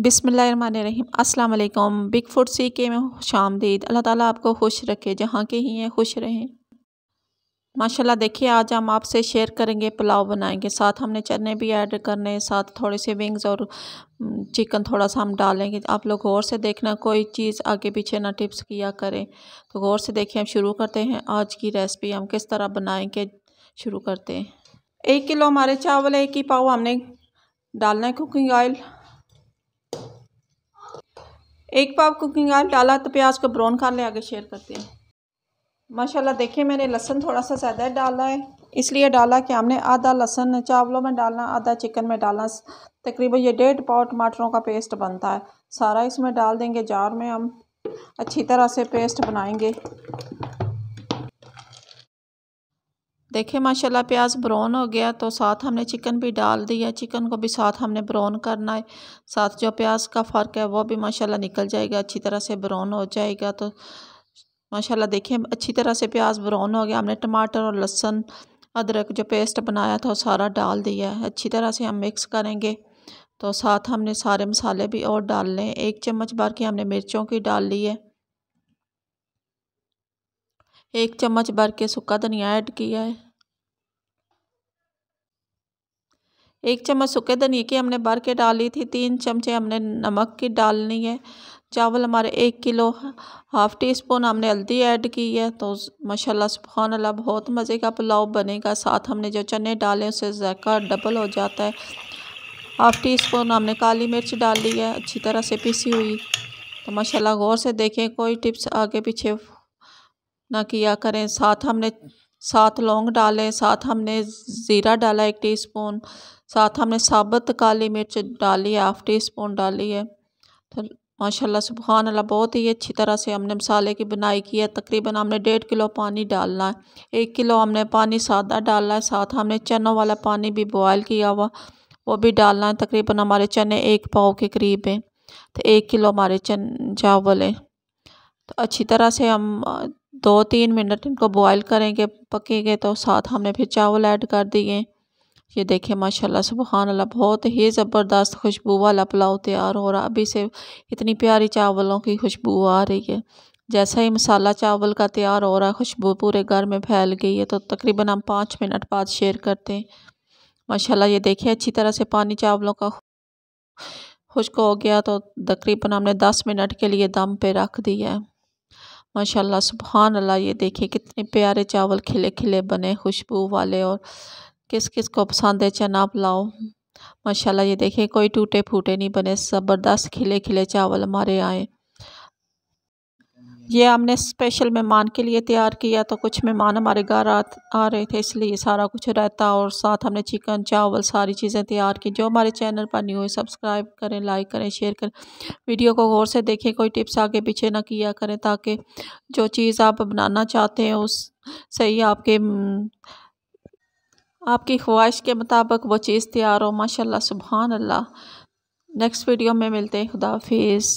बिसमीम अल्लाम big foot सी के में शामदीद अल्लाह ताला आपको खुश रखे जहाँ के ही हैं खुश रहें माशाल्लाह देखिए आज हम आपसे शेयर करेंगे पुलाव बनाएंगे साथ हमने चने भी ऐड करने साथ थोड़े से विंग्स और चिकन थोड़ा सा हम डालेंगे आप लोग गौर से देखना कोई चीज़ आगे पीछे ना टिप्स किया करें तो गौर से देखिए हम शुरू करते हैं आज की रेसिपी हम किस तरह बनाएंगे शुरू करते हैं एक किलो हमारे चावल एक ही पाव हमने डालना है कुकिंग ऑयल एक पाव कुकिंग ऑयल डाला तो प्याज को ब्राउन कर ले आगे शेयर करते हैं माशाल्लाह देखिए मैंने लहसन थोड़ा सा ज़्यादा डाला है इसलिए डाला कि हमने आधा लहसन चावलों में डालना आधा चिकन में डालना तकरीबन ये डेढ़ पाव टमाटरों का पेस्ट बनता है सारा इसमें डाल देंगे जार में हम अच्छी तरह से पेस्ट बनाएंगे देखें माशाल्लाह प्याज ब्राउन हो गया तो साथ हमने चिकन भी डाल दिया चिकन को भी साथ हमने ब्राउन करना है साथ जो प्याज का फ़र्क है वो भी माशाल्लाह निकल जाएगा अच्छी तरह से ब्राउन हो जाएगा तो माशाल्लाह देखें अच्छी तरह से प्याज ब्राउन हो गया हमने टमाटर और लहसुन अदरक जो पेस्ट बनाया था वो सारा डाल दिया है अच्छी तरह से हम मिक्स करेंगे तो साथ हमने सारे मसाले भी और डाल लें एक चम्मच भर के हमने मिर्चों की डाल ली है एक चम्मच भर के सूखा धनिया ऐड किया है एक चम्मच सूखे धनिया की हमने भर के डाली थी तीन चमचे हमने नमक की डालनी है चावल हमारे एक किलो हाफ़ टी स्पून हमने हल्दी ऐड की है तो माशाल्लाह सुबहान अल्लाह बहुत मज़े का पुलाव बनेगा साथ हमने जो चने डाले उससे जायका डबल हो जाता है हाफ़ टी स्पून हमने काली मिर्च डाली है अच्छी तरह से पिसी हुई तो माशाल्लाह गौर से देखें कोई टिप्स आगे पीछे ना किया करें साथ हमने साथ लौंग डालें साथ हमने ज़ीरा डाला एक टीस्पून साथ हमने साबुत काली मिर्च डाली है हाफ़ टी स्पून डाली है तो माशाल्लाह सुबहान अल्लाह बहुत ही अच्छी तरह से हमने मसाले की बनाई की है तकरीबन हमने डेढ़ किलो पानी डालना है एक किलो हमने पानी सादा डालना है साथ हमने चनों वाला पानी भी बॉयल किया हुआ वो भी डालना है तकरीबन हमारे चने एक पाव के करीब हैं तो एक किलो हमारे चन चावल है तो अच्छी तरह से हम दो तीन मिनट इनको बॉईल करेंगे पकेंगे तो साथ हमने फिर चावल ऐड कर दिए ये देखें माशाल्लाह सुबहान अल्लाह बहुत ही ज़बरदस्त खुशबू वाला पुलाव तैयार हो रहा अभी से इतनी प्यारी चावलों की खुशबू आ रही है जैसा ही मसाला चावल का तैयार हो रहा है खुशबू पूरे घर में फैल गई है तो तकरीबन हम पाँच मिनट बाद शेयर करते हैं माशाल्लाह ये देखिए अच्छी तरह से पानी चावलों का खुश्क हो गया तो तकरीबन हमने दस मिनट के लिए दम पे रख दिया है माशाल्लाह सुबहान अल्लाह ये देखिए कितने प्यारे चावल खिले खिले बने खुशबू वाले और किस किस को पसंद है चना पुलाओ माशाल्लाह ये देखिए कोई टूटे फूटे नहीं बने ज़बरदस्त खिले खिले चावल हमारे आए ये हमने स्पेशल मेहमान के लिए तैयार किया तो कुछ मेहमान हमारे घर आ, आ रहे थे इसलिए सारा कुछ रहता और साथ हमने चिकन चावल सारी चीज़ें तैयार की जो हमारे चैनल पर न्यू है सब्सक्राइब करें लाइक करें शेयर करें वीडियो को गौर से देखें कोई टिप्स आगे पीछे ना किया करें ताकि जो चीज़ आप बनाना चाहते हैं उस से ही आपके आपकी ख्वाहिश के मुताबिक वो चीज़ तैयार हो माशाल्लाह सुबहानल्ला अल्लाह नेक्स्ट वीडियो में मिलते हैं खुदाफिज